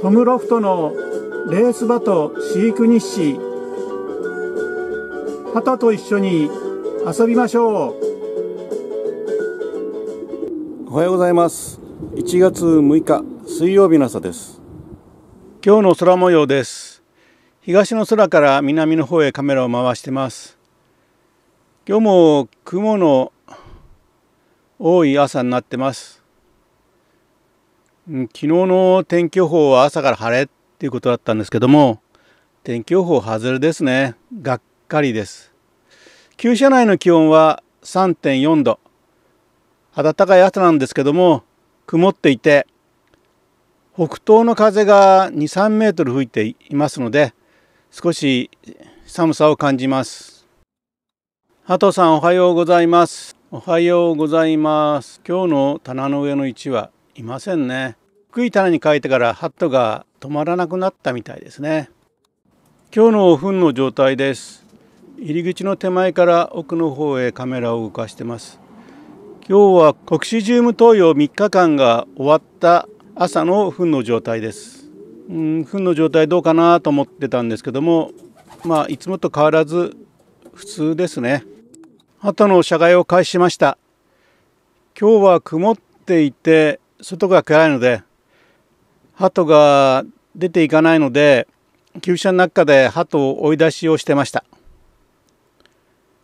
トムロフトのレース場と飼育日誌旗と一緒に遊びましょうおはようございます1月6日水曜日の朝です今日の空模様です東の空から南の方へカメラを回してます今日も雲の多い朝になってます昨日の天気予報は朝から晴れっていうことだったんですけども天気予報外れですねがっかりです旧車内の気温は3.4度暖かい朝なんですけども曇っていて北東の風が23メートル吹いていますので少し寒さを感じます加藤さんおはようございますおはようございます今日の棚の上の位置はいませんね低い棚に変えてからハットが止まらなくなったみたいですね今日の糞の状態です入り口の手前から奥の方へカメラを動かしてます今日はコクシジウム投与3日間が終わった朝の糞の状態ですうん糞の状態どうかなと思ってたんですけどもまあいつもと変わらず普通ですね鳩の社外を返しました今日は曇っていて外が暗いので鳩が出ていかないので厩車の中で鳩を追い出しをしてました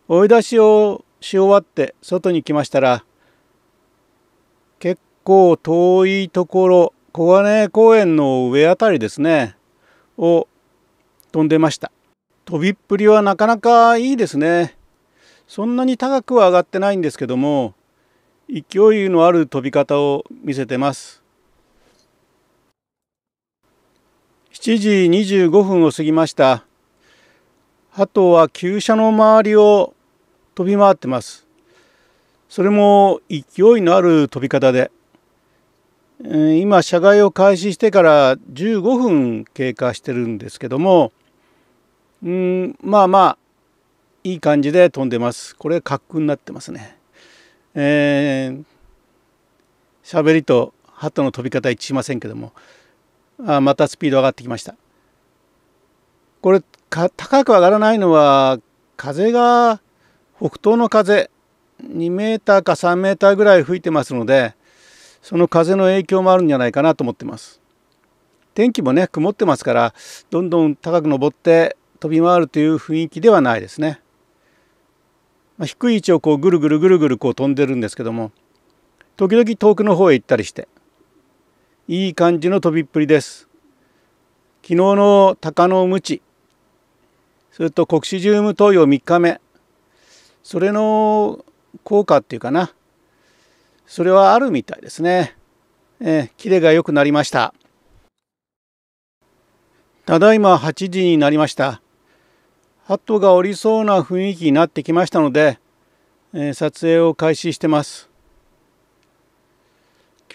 追い出しをし終わって外に来ましたら結構遠いところ小金公園の上あたりですねを飛んでました飛びっぷりはなかなかいいですねそんなに高くは上がってないんですけども勢いのある飛び方を見せてます7時25分を過ぎました鳩は旧車の周りを飛び回ってますそれも勢いのある飛び方で今車外を開始してから15分経過してるんですけどもうんまあまあいい感じで飛んでますこれ滑空になってますねえー、しゃべりと鳩の飛び方一致しませんけどもあまたスピード上がってきました。これ高く上がらないのは風が北東の風2メーターか3メーターぐらい吹いてますのでその風の影響もあるんじゃないかなと思ってます。天気もね曇ってますからどんどん高く登って飛び回るという雰囲気ではないですね。まあ、低い位置をこうぐるぐるぐるぐるこう飛んでるんですけども時々遠くの方へ行ったりしていい感じの飛びっぷりです昨日の鷹の無知それとコクシジウム投与3日目それの効果っていうかなそれはあるみたいですねえー、キレが良くなりましたただいま8時になりましたハットが降りそうな雰囲気になってきましたので、えー、撮影を開始してます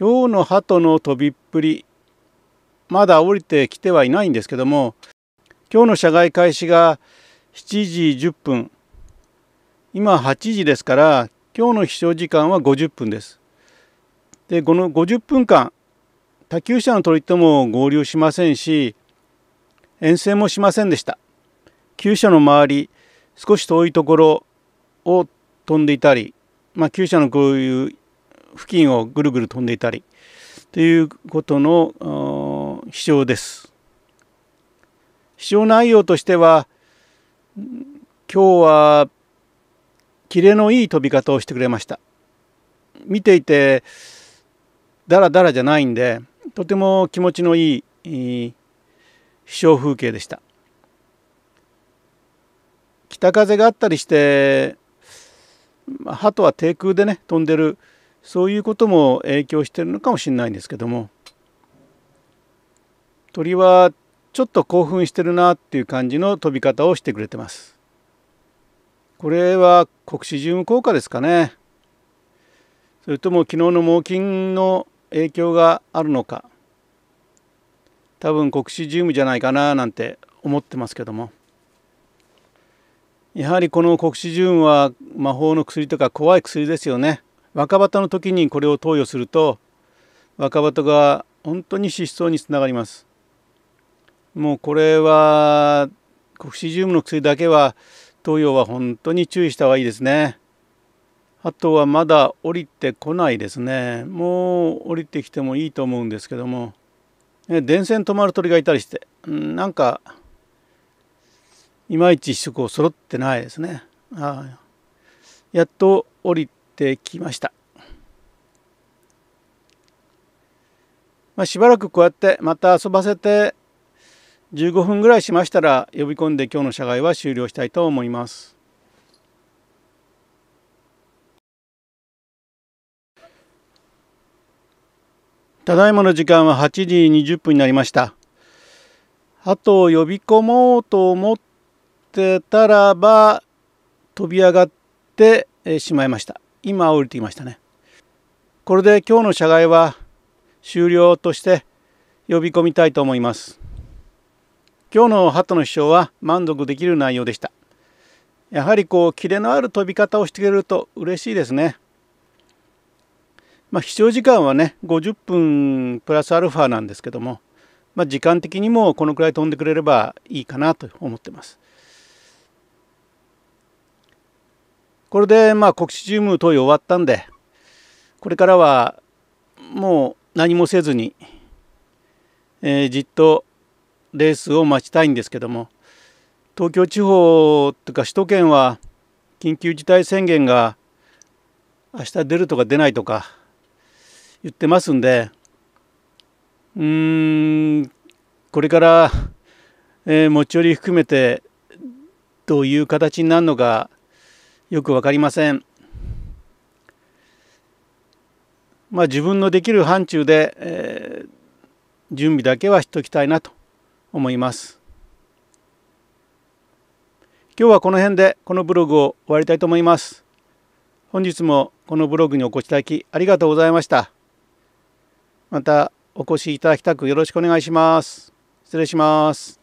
今日の鳩の飛びっぷりまだ降りてきてはいないんですけども今日の社外開始が7時10分今8時ですから今日の飛翔時間は50分ですでこの50分間他球者の鳥とも合流しませんし遠征もしませんでした厩舎の周り少し遠いところを飛んでいたり、まあ、厩舎のこういう付近をぐるぐる飛んでいたりということの飛翔です。飛翔内容としては今日はキレのいい飛び方をしてくれました。見ていてダラダラじゃないんでとても気持ちのいい飛翔風景でした。北風があったりして鳩は低空でね飛んでるそういうことも影響してるのかもしれないんですけども鳥はちょっと興奮してるなっていう感じの飛び方をしてくれてます。これは国士ジウム効果ですかね。それとも昨日の猛禽の影響があるのか。多分国士ジウムじゃないかななんて思ってますけども。やはりこの国士ジウムは魔法の薬とか怖い薬ですよね。若葉の時にこれを投与すると若葉が本当に失踪につながります。もうこれはコクシジウムの薬だけは投与は本当に注意した方がいいですね。あとはまだ降りてこないですね。もう降りてきてもいいと思うんですけども。電線止まる鳥がいたりして、なんか、いまいち一色を揃ってないですね。あやっと降りってきました。まあ、しばらくこうやってまた遊ばせて15分ぐらいしましたら呼び込んで今日の社外は終了したいと思います。ただいまの時間は8時20分になりました。あと呼び込もうと思ってたらば飛び上がってしまいました。今降りていましたねこれで今日の社外は終了として呼び込みたいと思います今日の鳩の飛翔は満足できる内容でしたやはりこうキレのある飛び方をしてくれると嬉しいですねまあ、飛翔時間はね50分プラスアルファなんですけども、まあ、時間的にもこのくらい飛んでくれればいいかなと思ってます。これでまあ国知チーム投与終わったんでこれからはもう何もせずに、えー、じっとレースを待ちたいんですけども東京地方とか首都圏は緊急事態宣言が明日出るとか出ないとか言ってますんでうーんこれから、えー、持ち寄り含めてどういう形になるのかよく分かりません。まあ、自分のできる範疇で、えー、準備だけはしときたいなと思います。今日はこの辺でこのブログを終わりたいと思います。本日もこのブログにお越しいただきありがとうございました。またお越しいただきたくよろしくお願いします。失礼します。